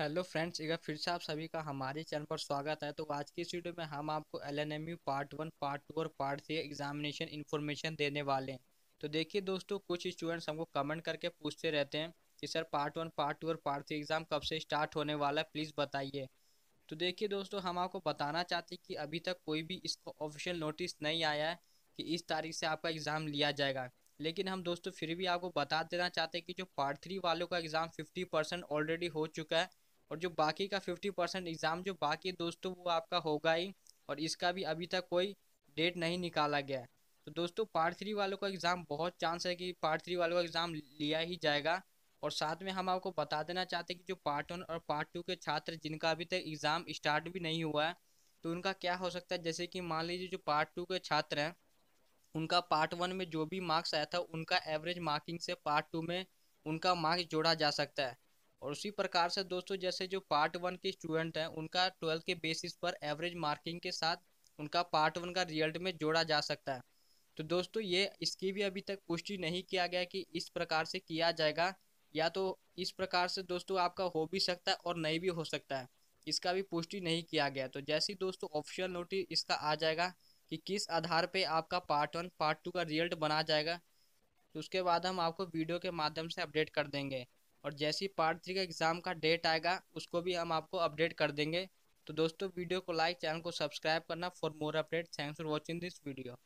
hello friends एक फिर से आप सभी का हमारे चैनल पर स्वागत है तो आज की इस वीडियो में हम आपको L N M U part one part two और पार्ट थ्री एग्जामिनेशन इन्फॉर्मेशन देने वाले हैं तो देखिए दोस्तों कुछ स्टूडेंट्स हमको कमेंट करके पूछते रहते हैं कि sir part one part two और पार्ट थ्री एग्ज़ाम कब से स्टार्ट होने वाला है प्लीज़ बताइए तो देखिए दोस्तों हम आपको बताना चाहते हैं कि अभी तक कोई भी इसका ऑफिशियल नोटिस नहीं आया है कि इस तारीख से आपका एग्ज़ाम लिया जाएगा लेकिन हम दोस्तों फिर भी आपको बता देना चाहते हैं कि जो पार्ट थ्री वालों का एग्ज़ाम फिफ्टी परसेंट ऑलरेडी हो चुका है और जो बाकी का फिफ्टी परसेंट एग्ज़ाम जो बाकी दोस्तों वो आपका होगा ही और इसका भी अभी तक कोई डेट नहीं निकाला गया है तो दोस्तों पार्ट थ्री वालों का एग्ज़ाम बहुत चांस है कि पार्ट थ्री वालों का एग्ज़ाम लिया ही जाएगा और साथ में हम आपको बता देना चाहते हैं कि जो पार्ट वन और पार्ट टू के छात्र जिनका अभी तक एग्ज़ाम स्टार्ट भी नहीं हुआ है तो उनका क्या हो सकता है जैसे कि मान लीजिए जो पार्ट टू के छात्र हैं उनका पार्ट वन में जो भी मार्क्स आया था उनका एवरेज मार्किंग से पार्ट टू में उनका मार्क्स जोड़ा जा सकता है और उसी प्रकार से दोस्तों जैसे जो पार्ट वन के स्टूडेंट हैं उनका ट्वेल्थ के बेसिस पर एवरेज मार्किंग के साथ उनका पार्ट वन का रिजल्ट में जोड़ा जा सकता है तो दोस्तों ये इसकी भी अभी तक पुष्टि नहीं किया गया कि इस प्रकार से किया जाएगा या तो इस प्रकार से दोस्तों आपका हो भी सकता है और नहीं भी हो सकता है इसका भी पुष्टि नहीं किया गया तो जैसे ही दोस्तों ऑफिशियल नोटिस इसका आ जाएगा कि किस आधार पे आपका पार्ट वन पार्ट टू का रिजल्ट बना जाएगा तो उसके बाद हम आपको वीडियो के माध्यम से अपडेट कर देंगे और जैसे ही पार्ट थ्री का एग्ज़ाम का डेट आएगा उसको भी हम आपको अपडेट कर देंगे तो दोस्तों वीडियो को लाइक चैनल को सब्सक्राइब करना for more update thanks for watching this video